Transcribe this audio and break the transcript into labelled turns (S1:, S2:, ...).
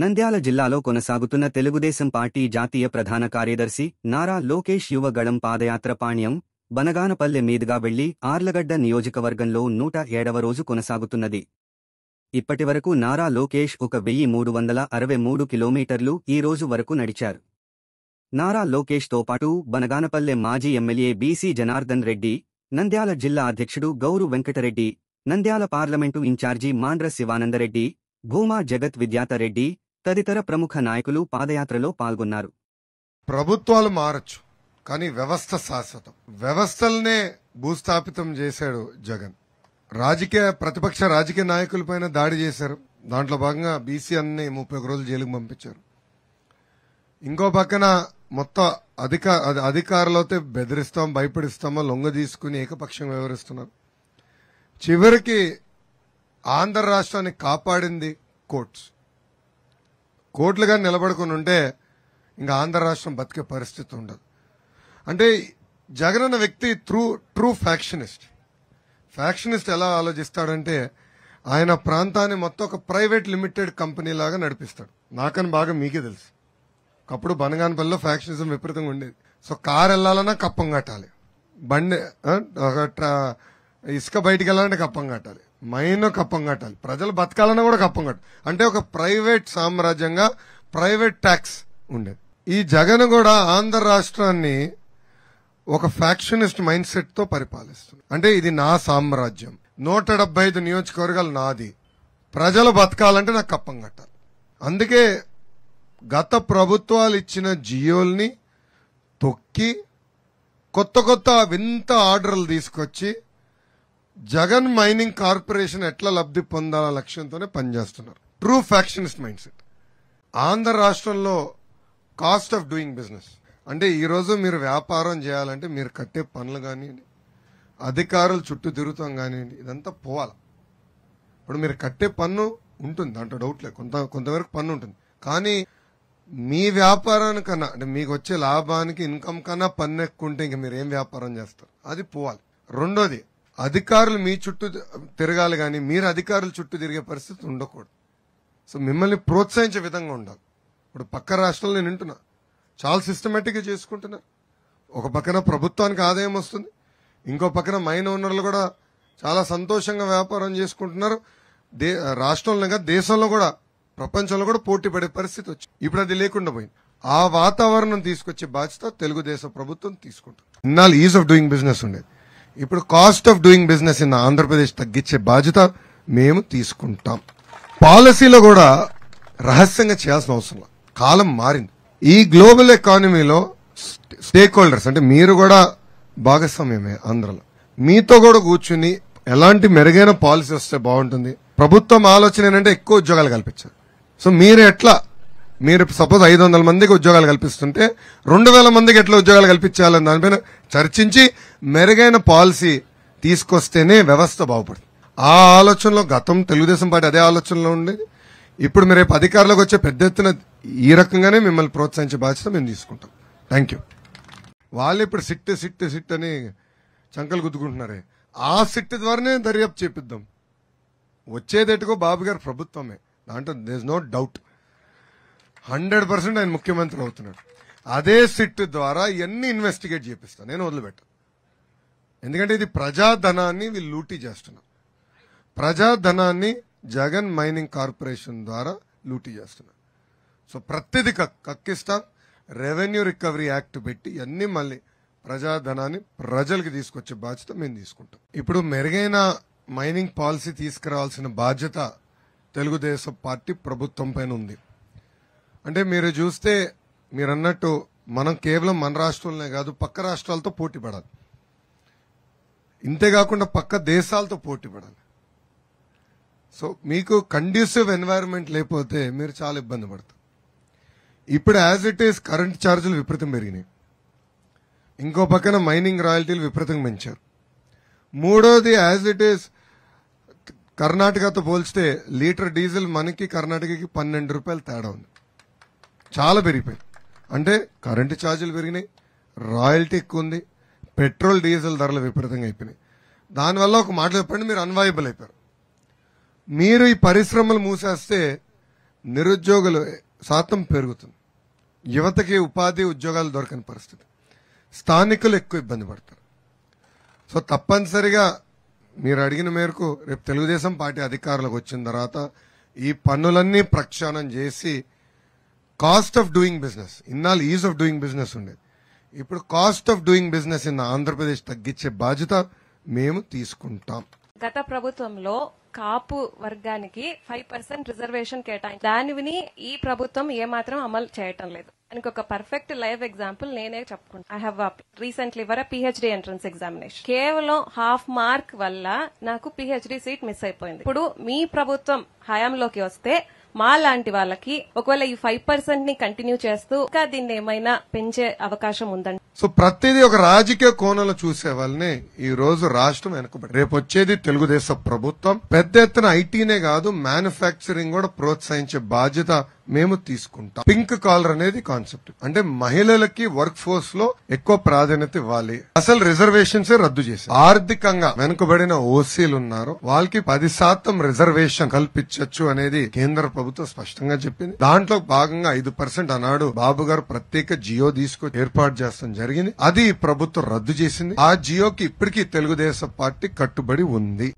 S1: నంద్యాల జిల్లాలో కొనసాగుతున్న తెలుగుదేశం పార్టీ జాతీయ ప్రధాన కార్యదర్శి నారా లోకేష్ యువగళం పాదయాత్ర పాణ్యం బనగానపల్లె మీదుగా వెళ్లి ఆర్లగడ్డ నియోజకవర్గంలో నూట ఏడవ రోజు కొనసాగుతున్నది ఇప్పటివరకు నారా లోకేష్ ఒక వెయ్యి మూడు వందల అరవై మూడు కిలోమీటర్లు ఈ రోజు వరకు నడిచారు నారా లోకేష్తో పాటు బనగానపల్లె మాజీ ఎమ్మెల్యే బీసీ జనార్దన్ రెడ్డి నంద్యాల జిల్లా అధ్యక్షుడు గౌరు వెంకటరెడ్డి నంద్యాల పార్లమెంటు ఇన్ఛార్జి మాండ్ర శివానందరెడ్డి భూమా జగత్ విద్యాతరెడ్డి తదితర ప్రముఖ నాయకులు పాదయాత్రలో పాల్గొన్నారు ప్రభుత్వాలు మారచ్చు కానీ వ్యవస్థ శాశ్వతం వ్యవస్థలనే భూస్థాపితం చేశాడు జగన్ రాజకీయ ప్రతిపక్ష రాజకీయ నాయకుల పైన దాడి చేశారు దాంట్లో భాగంగా బీసీ అన్ని ముప్పై ఒక రోజులు జైలుకు పంపించారు ఇంకో పక్కన మొత్తం అధిక అయితే బెదిరిస్తాం భయపడిస్తామో లొంగ తీసుకుని ఏకపక్షం వివరిస్తున్నారు చివరికి ఆంధ్ర రాష్ట్రాన్ని కాపాడింది కోర్ట్స్ కోట్లుగా నిలబడుకుని ఉంటే ఇంకా ఆంధ్ర రాష్ట్రం బతికే పరిస్థితి ఉండదు అంటే జగన్ అన్న వ్యక్తి ట్రూ ట్రూ ఫ్యాక్షనిస్ట్ ఫ్యాక్షనిస్ట్ ఎలా ఆలోచిస్తాడంటే ఆయన ప్రాంతాన్ని మొత్తం ఒక ప్రైవేట్ లిమిటెడ్ కంపెనీ లాగా నడిపిస్తాడు నాకని బాగా మీకే తెలుసు ఒకప్పుడు బనగానపల్లిలో ఫ్యాక్షనిజం విపరీతంగా ఉండేది సో కార్ వెళ్ళాలన్నా కప్పం కట్టాలి బండి ఇసుక బయటికి వెళ్ళాలంటే కప్పం కట్టాలి మైనో కప్పం కట్టాలి ప్రజలు బతకాలన్నా కూడా కప్పం కట్టాలి అంటే ఒక ప్రైవేట్ సామ్రాజ్యంగా ప్రైవేట్ ట్యాక్స్ ఉండేది ఈ జగన్ కూడా ఆంధ్ర రాష్ట్రాన్ని ఒక ఫ్యాక్షనిస్ట్ మైండ్ సెట్ తో పరిపాలిస్తుంది అంటే ఇది నా సామ్రాజ్యం నూట డెబ్బై ఐదు నియోజకవర్గాలు నాది ప్రజలు బతకాలంటే నాకు కప్పం కట్టాలి అందుకే గత ప్రభుత్వాలు ఇచ్చిన జియోల్ని తొక్కి కొత్త కొత్త వింత ఆర్డర్లు తీసుకొచ్చి జగన్ మైనింగ్ కార్పొరేషన్ ఎట్లా లబ్ధి పొందాల లక్ష్యంతోనే పనిచేస్తున్నారు true factionist mindset Andhra రాష్ట్రంలో కాస్ట్ ఆఫ్ డూయింగ్ బిజినెస్ అంటే ఈరోజు మీరు వ్యాపారం చేయాలంటే మీరు కట్టే పనులు కానివ్వండి అధికారులు చుట్టూ తిరుగుతాం కానివ్వండి ఇదంతా పోవాలి ఇప్పుడు మీరు కట్టే పన్ను ఉంటుంది దాంట్లో డౌట్ లేదు కొంత కొంతవరకు పన్ను ఉంటుంది కానీ మీ వ్యాపారానికన్నా అంటే మీకు వచ్చే లాభానికి ఇన్కమ్ కన్నా పన్ను ఎక్కువ ఉంటే ఇంక మీరు ఏం వ్యాపారం చేస్తారు అది పోవాలి రెండోది అధికారులు మీ చుట్టూ తిరగాలి కానీ మీరు అధికారుల చుట్టూ తిరిగే పరిస్థితి ఉండకూడదు సో మిమ్మల్ని ప్రోత్సహించే విధంగా ఉండాలి ఇప్పుడు పక్క రాష్ట్రాలు నేను వింటున్నా చాలా సిస్టమేటిక్గా చేసుకుంటున్నారు ఒక పక్కన ప్రభుత్వానికి ఆదాయం వస్తుంది ఇంకో పక్కన మైన్ ఓనర్లు కూడా చాలా సంతోషంగా వ్యాపారం చేసుకుంటున్నారు దే రాష్ట్రంలో దేశంలో కూడా ప్రపంచంలో కూడా పోటీ పడే పరిస్థితి వచ్చింది ఇప్పుడు అది లేకుండా పోయింది ఆ వాతావరణం తీసుకొచ్చే బాధ్యత తెలుగుదేశం ప్రభుత్వం తీసుకుంటుంది ఇన్నాళ్ళు ఈజ్ ఆఫ్ డూయింగ్ బిజినెస్ ఉండేది ఇప్పుడు cost of doing business in Andhra Pradesh తగ్గించే బాధ్యత మేము తీసుకుంటాం పాలసీలో కూడా రహస్యంగా చేయాల్సిన అవసరం కాలం మారింది ఈ గ్లోబల్ ఎకానమీలో స్టేక్ హోల్డర్స్ అంటే మీరు కూడా భాగస్వామ్యమే ఆంధ్రలో మీతో కూడా కూర్చుని ఎలాంటి మెరుగైన పాలసీ వస్తే బాగుంటుంది ప్రభుత్వం ఆలోచన ఏంటంటే ఎక్కువ ఉద్యోగాలు కల్పించారు సో మీరు ఎట్లా మీరు సపోజ్ ఐదు వందల మందికి ఉద్యోగాలు కల్పిస్తుంటే రెండు వేల మందికి ఎట్లా ఉద్యోగాలు కల్పించాలని దానిపైన చర్చించి మెరుగైన పాలసీ తీసుకొస్తేనే వ్యవస్థ బాగుపడుతుంది ఆ ఆలోచనలో గతం తెలుగుదేశం పార్టీ అదే ఆలోచనలో ఉండేది ఇప్పుడు మీరు రేపు అధికారులకు వచ్చే పెద్ద ఎత్తున ఈ రకంగానే మిమ్మల్ని ప్రోత్సహించే బాధ్యత మేము తీసుకుంటాం థ్యాంక్ యూ వాళ్ళు ఇప్పుడు సిట్ సిట్ సిట్ అని చంకలు గుద్దుకుంటున్నారే ఆ సిట్ ద్వారానే దర్యాప్తు చేపిద్దాం వచ్చేదట్టుకో బాబు గారు ప్రభుత్వమే దాంట్లో there's no doubt hundred percent ఆయన ముఖ్యమంత్రి అవుతున్నాడు అదే సిట్ ద్వారా ఇవన్నీ ఇన్వెస్టిగేట్ చేపిస్తాను నేను వదిలిపెట్ట ఎందుకంటే ఇది ప్రజాధనాన్ని వీళ్ళు లూటీ చేస్తున్నారు ప్రజాధనాన్ని జగన్ మైనింగ్ కార్పొరేషన్ ద్వారా లూటీ చేస్తున్నారు సో ప్రతిది కక్కిస్తా రెవెన్యూ రికవరీ యాక్ట్ పెట్టి అన్నీ మళ్ళీ ప్రజాధనాన్ని ప్రజలకు తీసుకొచ్చే బాధ్యత మేము తీసుకుంటాం ఇప్పుడు మెరుగైన మైనింగ్ పాలసీ తీసుకురావాల్సిన బాధ్యత తెలుగుదేశం పార్టీ ప్రభుత్వం పైన ఉంది అంటే మీరు చూస్తే మీరు అన్నట్టు మనం కేవలం మన రాష్ట్రంలోనే కాదు పక్క రాష్ట్రాలతో పోటీ పడాలి ఇంతేకాకుండా పక్క దేశాలతో పోటీ పడాలి సో మీకు కండ్యూసివ్ ఎన్వైరన్మెంట్ లేకపోతే మీరు చాలా ఇబ్బంది పడతారు ఇప్పుడు యాజ్ ఇట్ ఈస్ కరెంట్ ఛార్జీలు విపరీతం పెరిగినాయి ఇంకో పక్కన మైనింగ్ రాయల్టీలు విపరీతంగా పెంచారు మూడోది యాజ్ ఇట్ ఈస్ కర్ణాటకతో పోల్చితే లీటర్ డీజిల్ మనకి కర్ణాటకకి పన్నెండు రూపాయలు తేడా ఉంది చాలా పెరిగిపోయింది అంటే కరెంటు ఛార్జీలు పెరిగినాయి రాయల్టీ ఎక్కువ ఉంది పెట్రోల్ డీజిల్ ధరలు విపరీతంగా అయిపోయినాయి దానివల్ల ఒక మాట చెప్పండి మీరు అన్వయబుల్ అయిపోయారు మీరు ఈ పరిశ్రమలు మూసేస్తే నిరుద్యోగుల శాతం పెరుగుతుంది యువతకి ఉపాధి ఉద్యోగాలు దొరకని పరిస్థితి స్థానికులు ఎక్కువ ఇబ్బంది పడతారు సో తప్పనిసరిగా మీరు అడిగిన మేరకు రేపు తెలుగుదేశం పార్టీ అధికారులకు వచ్చిన తర్వాత ఈ పన్నులన్నీ ప్రక్షాళన చేసి కాస్ట్ ఆఫ్ డూయింగ్ బిజినెస్ ఇన్నాళ్ళు ఈజ్ ఆఫ్ డూయింగ్ బిజినెస్ ఉండేది ఇప్పుడు cost of doing business in Andhra Pradesh తగ్గించే బాధ్యత మేము తీసుకుంటాం గత ప్రభుత్వంలో కాపు వర్గానికి ఫైవ్ పర్సెంట్ రిజర్వేషన్ కేటాయించి దానివిని ఈ ప్రభుత్వం ఏమాత్రం అమలు చేయటం లేదు దానికి ఒక పర్ఫెక్ట్ లైవ్ ఎగ్జాంపుల్ నేనే చెప్పుకుంటా ఐ హావ్ రీసెంట్లీ వర పిహెచ్డి ఎంట్రన్స్ ఎగ్జామినేషన్ కేవలం హాఫ్ మార్క్ వల్ల నాకు పిహెచ్డి సీట్ మిస్ అయిపోయింది ఇప్పుడు మీ ప్రభుత్వం హయాంలోకి వస్తే మా లాంటి వాళ్ళకి ఒకవేళ ఈ ఫైవ్ పర్సెంట్ ని కంటిన్యూ చేస్తూ ఇంకా దీన్ని ఏమైనా పెంచే అవకాశం ఉందండి సో ప్రతిదీ ఒక రాజకీయ కోణంలో చూసే వాళ్ళని ఈ రోజు రాష్ట్రం వెనుకబడి రేపు వచ్చేది తెలుగుదేశం ప్రభుత్వం పెద్ద ఎత్తున ఐటీనే కాదు మ్యానుఫ్యాక్చరింగ్ కూడా ప్రోత్సహించే బాధ్యత మేము తీసుకుంటాం పింక్ కాలర్ అనేది కాన్సెప్ట్ అంటే మహిళలకి వర్క్ ఫోర్స్ లో ఎక్కువ ప్రాధాన్యత ఇవ్వాలి అసలు రిజర్వేషన్స్ రద్దు చేసి ఆర్థికంగా వెనుకబడిన ఓసీలు ఉన్నారు వాళ్ళకి పది శాతం రిజర్వేషన్ కల్పించవచ్చు అనేది కేంద్ర ప్రభుత్వం స్పష్టంగా చెప్పింది దాంట్లో భాగంగా ఐదు పర్సెంట్ అన్నాడు బాబు గారు ప్రత్యేక జియో తీసుకొని ఏర్పాటు చేస్తాం జరిగింది అది ప్రభుత్వం రద్దు చేసింది ఆ జియోకి ఇప్పటికీ తెలుగుదేశం పార్టీ కట్టుబడి ఉంది